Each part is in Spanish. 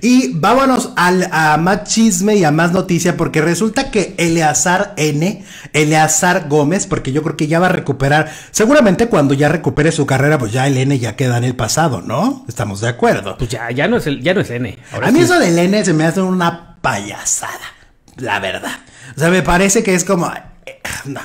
Y vámonos al, a más chisme y a más noticia, porque resulta que Eleazar N, Eleazar Gómez, porque yo creo que ya va a recuperar, seguramente cuando ya recupere su carrera, pues ya el N ya queda en el pasado, ¿no? Estamos de acuerdo. Pues ya, ya no es el, ya no es N. a mí eso del N se me hace una payasada, la verdad. O sea, me parece que es como, eh, no.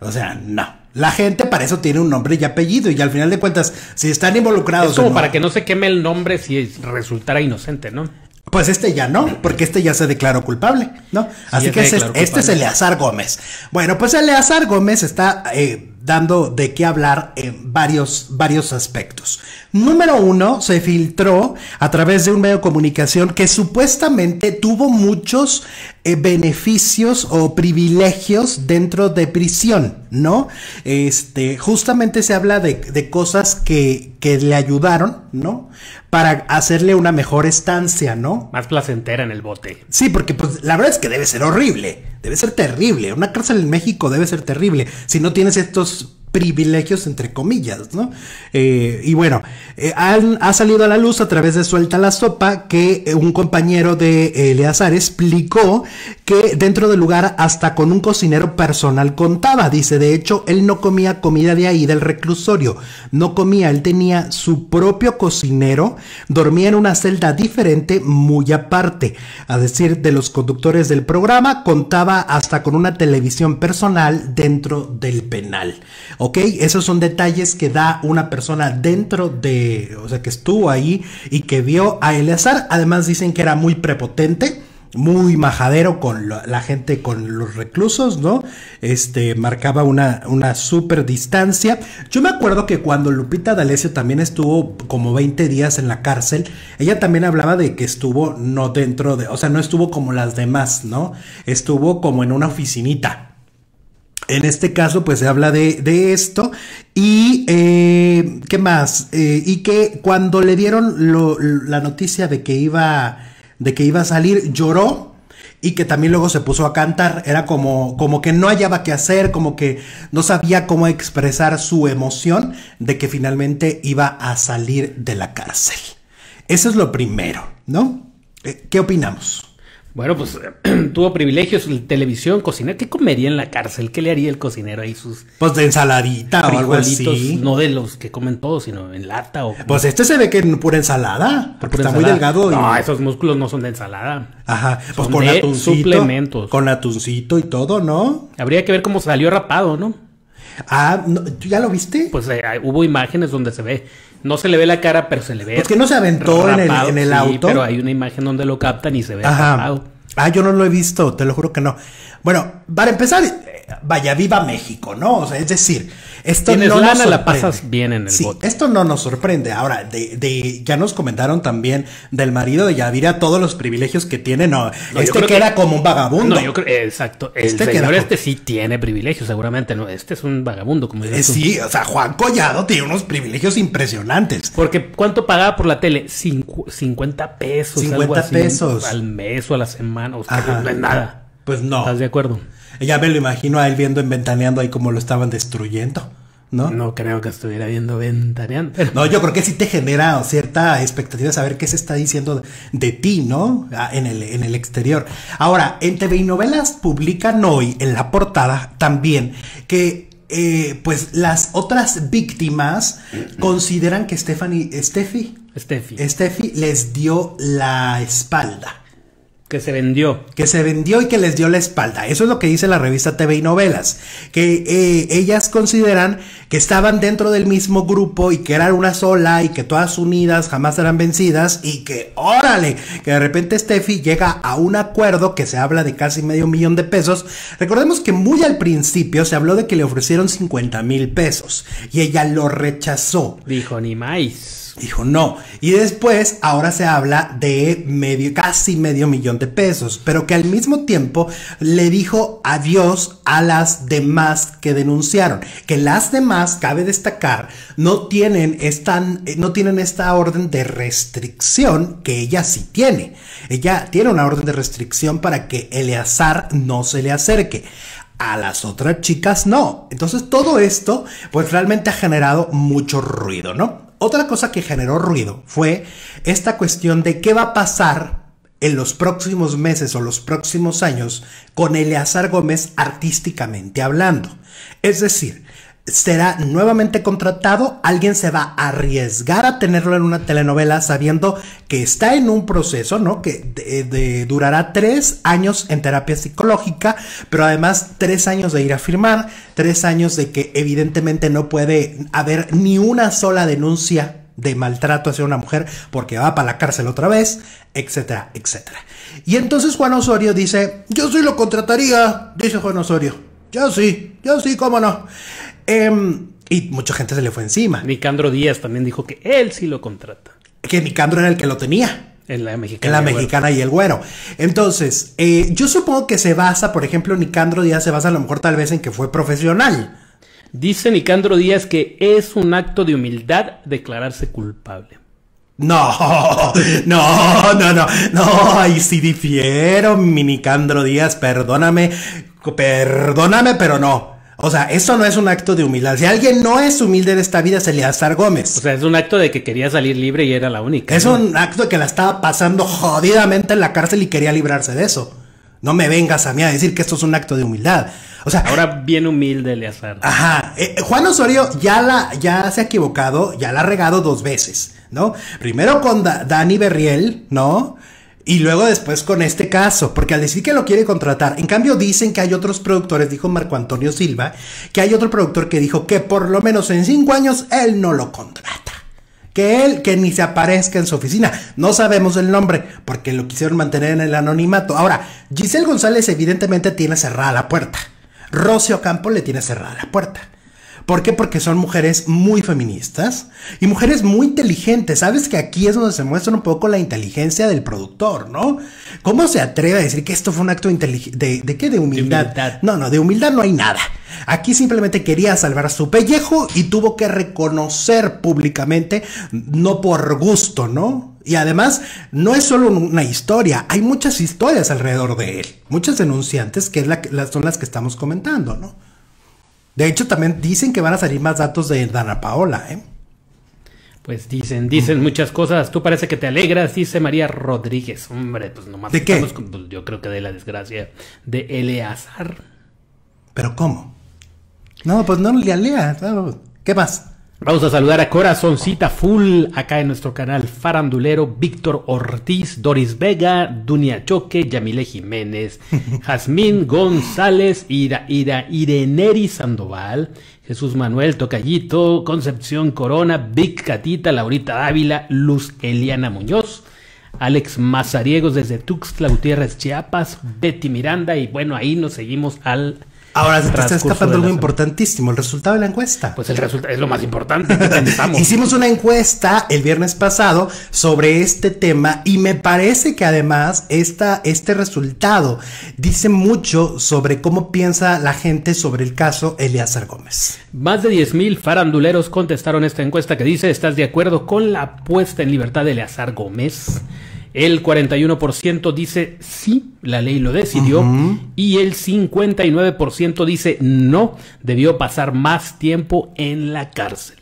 O sea, no. La gente para eso tiene un nombre y apellido y al final de cuentas, si están involucrados... Es como para que no se queme el nombre si resultara inocente, ¿no? Pues este ya no, porque este ya se declaró culpable, ¿no? Así que este, es Eleazar Gómez. Bueno, pues Eleazar Gómez está eh, dando de qué hablar en varios, varios aspectos. Número uno, se filtró a través de un medio de comunicación que supuestamente tuvo muchos eh, beneficios o privilegios dentro de prisión, ¿no? Este, justamente se habla de, cosas que, le ayudaron, ¿no? Para hacerle una mejor estancia, ¿no? Más placentera en el bote. Sí, porque pues la verdad es que debe ser horrible, debe ser terrible. Una cárcel en México debe ser terrible. Si no tienes estos privilegios entre comillas, ¿no? Eh, y bueno, eh, ha salido a la luz a través de Suelta la Sopa que eh, un compañero de Eleazar explicó que dentro del lugar hasta con un cocinero personal contaba. Dice, de hecho, él no comía comida de ahí, del reclusorio. No comía, él tenía su propio cocinero, dormía en una celda diferente, muy aparte. A decir de los conductores del programa, contaba hasta con una televisión personal dentro del penal. ¿Ok? Esos son detalles que da una persona dentro de, o sea, que estuvo ahí y que vio a Eleazar. Además dicen que era muy prepotente muy majadero con la gente, con los reclusos, ¿no? Este, marcaba una, una super distancia. Yo me acuerdo que cuando Lupita D'Alessio también estuvo como 20 días en la cárcel, ella también hablaba de que estuvo no dentro de, o sea, no estuvo como las demás, ¿no? Estuvo como en una oficinita. En este caso, pues se habla de, esto. Y eh, qué más? Eh, y que cuando le dieron la noticia de que iba de que iba a salir, lloró y que también luego se puso a cantar. Era como, como que no hallaba qué hacer, como que no sabía cómo expresar su emoción de que finalmente iba a salir de la cárcel. Eso es lo primero, ¿no? Eh, ¿Qué opinamos? Bueno, pues tuvo privilegios, televisión, cocina. ¿Qué comería en la cárcel? ¿Qué le haría el cocinero ahí sus... Pues de ensaladita o algo así. No de los que comen todo, sino en lata o... Pues este se ve que es pura ensalada, porque está muy delgado. Y... No, esos músculos no son de ensalada. Ajá, pues con de suplementos. Con atuncito y todo, ¿no? Habría que ver cómo salió rapado, ¿no? Ah, ¿ya lo viste? Pues eh, hubo imágenes donde se ve. No se le ve la cara, pero se le ve. Es que no se aventó en el, en sí, auto. Pero hay una imagen donde lo captan y se ve. Ajá. Ah, yo no lo he visto, te lo juro que no. Bueno, para empezar, vaya, viva México, ¿no? O sea, es decir, esto no nos sorprende. la pasas bien en el sí, Esto no nos sorprende. Ahora, de, ya nos comentaron también del marido de Yavira todos los privilegios que tiene. No, este queda como un vagabundo. yo creo, exacto. este señor este sí tiene privilegios, seguramente. No, este es un vagabundo, como dices. Eh, sí, o sea, Juan Collado tiene unos privilegios impresionantes. Porque ¿cuánto pagaba por la tele? 50 pesos. 50 pesos. Al mes o a la semana. O sea, no nada. Pues no. ¿Estás de acuerdo? Ya me lo imagino a él viendo en Ventaneando ahí como lo estaban destruyendo. ¿No? ¿no? creo que estuviera viendo ventaneando. No, yo creo que sí te genera cierta expectativa saber qué se está diciendo de ti, ¿no? Ah, en el, en el exterior. Ahora, en TV y novelas publican hoy en la portada también que eh, pues las otras víctimas consideran que Stephanie, Steffi, Steffi. Steffi les dio la espalda. Que se vendió. Que se vendió y que les dio la espalda. Eso es lo que dice la revista TV y Novelas. Que eh, ellas consideran que estaban dentro del mismo grupo y que eran una sola y que todas unidas jamás serán vencidas y que órale, que de repente Steffi llega a un acuerdo que se habla de casi medio millón de pesos. Recordemos que muy al principio se habló de que le ofrecieron 50 mil pesos y ella lo rechazó. Dijo, ni más. Dijo no. Y después, ahora se habla de medio, casi medio millón de pesos, pero que al mismo tiempo le dijo adiós a las demás que denunciaron. Que las demás, cabe destacar, no tienen no tienen esta orden de restricción que ella sí tiene. Ella tiene una orden de restricción para que Eleazar no se le acerque. A las otras chicas no. Entonces todo esto, pues realmente ha generado mucho ruido, ¿no? Otra cosa que generó ruido fue esta cuestión de qué va a pasar en los próximos meses o los próximos años con Eleazar Gómez artísticamente hablando. Es decir, será nuevamente contratado, alguien se va a arriesgar a tenerlo en una telenovela sabiendo que está en un proceso, ¿no? Que durará tres años en terapia psicológica, pero además tres años de ir a firmar, tres años de que evidentemente no puede haber ni una sola denuncia de maltrato hacia una mujer porque va para la cárcel otra vez, etcétera, etcétera. Y entonces Juan Osorio dice, yo sí lo contrataría, dice Juan Osorio. Yo sí, yo sí, cómo no. Em, y mucha gente se le fue encima. Nicandro Díaz también dijo que él sí lo contrata. Que Nicandro era el que lo tenía. En la mexicana. En la mexicana y el güero. Entonces, eh, yo supongo que se basa, por ejemplo, Nicandro Díaz se basa a lo mejor tal vez en que fue profesional. Dice Nicandro Díaz que es un acto de humildad declararse culpable. No, no, no, no, no, Ay, sí difiero, mi Nicandro Díaz, perdóname, perdóname, pero no. O sea, eso no es un acto de humildad. Si alguien no es humilde en esta vida, es Eleazar Gómez. O sea, es un acto de que quería salir libre y era la única. Es un acto de que la estaba pasando jodidamente en la cárcel y quería librarse de eso. No me vengas a mí a decir que esto es un acto de humildad. O sea, ahora bien humilde Eleazar. Ajá. Eh, eh, Juan Osorio ya la, ya se ha equivocado, ya la ha regado dos veces, ¿no? Primero con Dani Berriel, ¿no? Y luego después con este caso, porque al decir que lo quiere contratar, en cambio dicen que hay otros productores, dijo Marco Antonio Silva, que hay otro productor que dijo que por lo menos en cinco años él no lo contrata. Que él, que ni se aparezca en su oficina. No sabemos el nombre, porque lo quisieron mantener en el anonimato. Ahora, Giselle González evidentemente tiene cerrada la puerta. Rocio Campo le tiene cerrada la puerta. ¿Por qué? Porque son mujeres muy feministas y mujeres muy inteligentes. Sabes que aquí es donde se muestra un poco la inteligencia del productor, ¿no? ¿Cómo se atreve a decir que esto fue un acto de, de, qué? De humildad. No, no, de humildad no hay nada. Aquí simplemente quería salvar su pellejo y tuvo que reconocer públicamente, no por gusto, ¿no? Y además, no es solo una historia, hay muchas historias alrededor de él, muchas denunciantes que son las que estamos comentando, ¿no? De hecho, también dicen que van a salir más datos de Dana Paola, ¿eh? Pues dicen, dicen muchas cosas. Tú parece que te alegras, dice María Rodríguez. Hombre, pues nomás. ¿De qué? Pues, yo creo que de la desgracia de Eleazar. ¿Pero cómo? No, pues no le aleas. ¿Qué más? Vamos a saludar a Corazoncita Full acá en nuestro canal Farandulero, Víctor Ortiz, Doris Vega, Dunia Choque, Yamile Jiménez, Jazmín González, Ira, Ira, Ireneri Sandoval, Jesús Manuel Tocallito, Concepción Corona, Vic Catita, Laurita Dávila, Luz Eliana Muñoz, Alex Mazariegos desde Tuxtla Gutiérrez, Chiapas, Betty Miranda y bueno, ahí nos seguimos al Ahora se te está escapando algo importantísimo, el resultado de la encuesta. Pues el resultado es lo más importante. Que Hicimos una encuesta el viernes pasado sobre este tema y me parece que además esta, este resultado dice mucho sobre cómo piensa la gente sobre el caso Eleazar Gómez. Más de mil faranduleros contestaron esta encuesta que dice, ¿estás de acuerdo con la puesta en libertad de Eleazar Gómez? El 41% dice sí, la ley lo decidió. Y el 59% dice no, debió pasar más tiempo en la cárcel.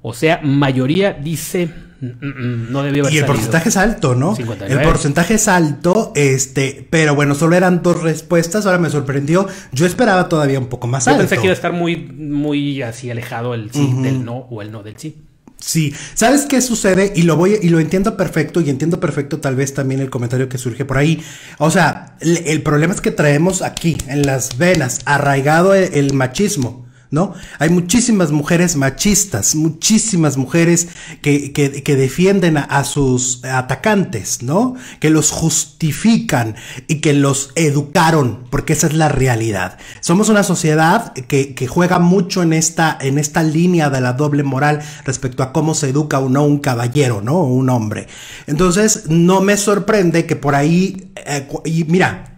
O sea, mayoría dice mm, mm, mm, no debió haber Y el porcentaje es alto, ¿no? El porcentaje es alto, este, pero bueno, solo eran dos respuestas, ahora me sorprendió. Yo esperaba todavía un poco más alto. Yo pensé que iba a estar muy, muy así alejado el sí del no o el no del sí. Sí, ¿sabes qué sucede? Y lo voy y lo entiendo perfecto y entiendo perfecto tal vez también el comentario que surge por ahí. O sea, el, problema es que traemos aquí en las venas arraigado el machismo. ¿no? Hay muchísimas mujeres machistas, muchísimas mujeres que, defienden a, sus atacantes, ¿no? Que los justifican y que los educaron, porque esa es la realidad. Somos una sociedad que, juega mucho en esta, en esta línea de la doble moral respecto a cómo se educa o no un caballero, ¿no? un hombre. Entonces, no me sorprende que por ahí, eh, y mira,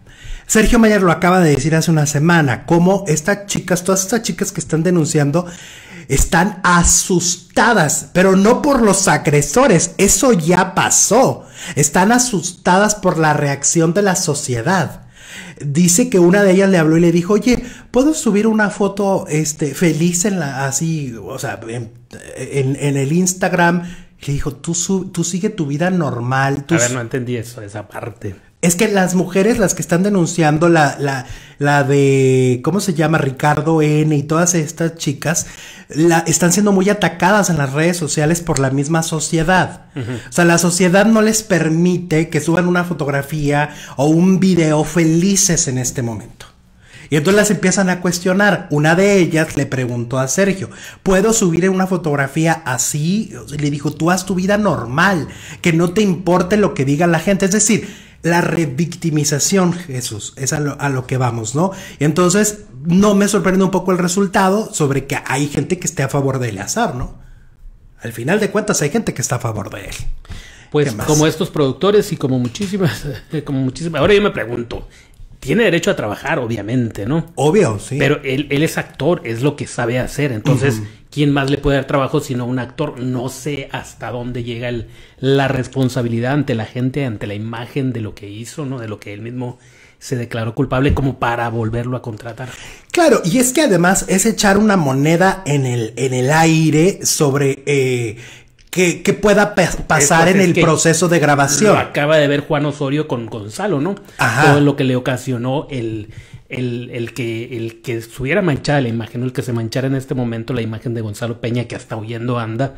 Sergio Mayer lo acaba de decir hace una semana, cómo estas chicas, todas estas chicas que están denunciando, están asustadas, pero no por los agresores, eso ya pasó. Están asustadas por la reacción de la sociedad. Dice que una de ellas le habló y le dijo, oye, ¿puedo subir una foto este, feliz en la, así, o sea, en, el Instagram? Le dijo, tú, tú sigue tu vida normal. Tú A ver, no entendí eso, esa parte. Es que las mujeres, las que están denunciando la, la, la de, ¿cómo se llama? Ricardo N y todas estas chicas, la, están siendo muy atacadas en las redes sociales por la misma sociedad. O sea, la sociedad no les permite que suban una fotografía o un video felices en este momento. Y entonces las empiezan a cuestionar. Una de ellas le preguntó a Sergio, ¿puedo subir una fotografía así? le dijo, tú haz tu vida normal, que no te importe lo que diga la gente. Es decir, la revictimización, Jesús, es a lo, que vamos, ¿no? y Entonces, no me sorprende un poco el resultado sobre que hay gente que esté a favor de Eleazar, ¿no? Al final de cuentas, hay gente que está a favor de él. Pues como estos productores y como muchísimas, como muchísimas. Ahora yo me pregunto, tiene derecho a trabajar, obviamente, ¿no? Obvio, sí. Pero él, es actor, es lo que sabe hacer. Entonces, ¿quién más le puede dar trabajo sino un actor? No sé hasta dónde llega el, la responsabilidad ante la gente, ante la imagen de lo que hizo, ¿no? De lo que él mismo se declaró culpable como para volverlo a contratar. Claro, y es que además es echar una moneda en el, en el aire sobre eh, que, pueda pasar en el proceso de grabación. acaba de ver Juan Osorio con Gonzalo, ¿no? Ajá. Todo lo que le ocasionó el, el, que, el que estuviera manchada la imagen, el que se manchara en este momento la imagen de Gonzalo Peña que hasta huyendo anda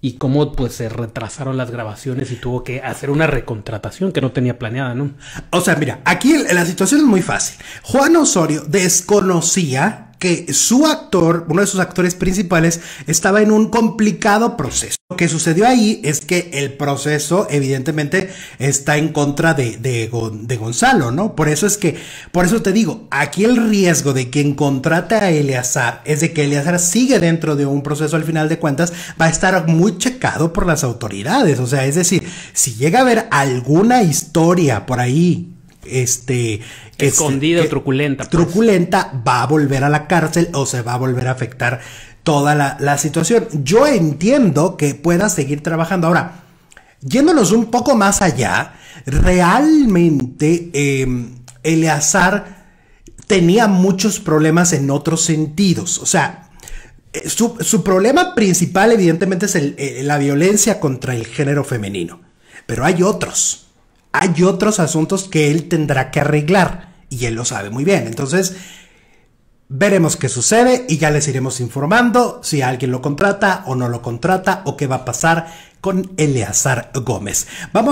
y cómo pues se retrasaron las grabaciones y tuvo que hacer una recontratación que no tenía planeada, ¿no? O sea, mira, aquí la situación es muy fácil. Juan Osorio desconocía su actor, uno de sus actores principales, estaba en un complicado proceso. Lo que sucedió ahí es que el proceso evidentemente está en contra de, de, de Gonzalo, ¿no? Por eso es que, por eso te digo, aquí el riesgo de quien contrata a Eleazar es de que Eleazar sigue dentro de un proceso al final de cuentas, va a estar muy checado por las autoridades. O sea, es decir, si llega a haber alguna historia por ahí este, este, escondida, truculenta. Pues. Truculenta va a volver a la cárcel o se va a volver a afectar toda la, situación. Yo entiendo que pueda seguir trabajando. Ahora, yéndonos un poco más allá, realmente em, Eleazar tenía muchos problemas en otros sentidos. O sea, eh, su, problema principal evidentemente es eh, la violencia contra el género femenino, pero hay otros hay otros asuntos que él tendrá que arreglar y él lo sabe muy bien. Entonces, veremos qué sucede y ya les iremos informando si alguien lo contrata o no lo contrata o qué va a pasar con Eleazar Gómez. Vamos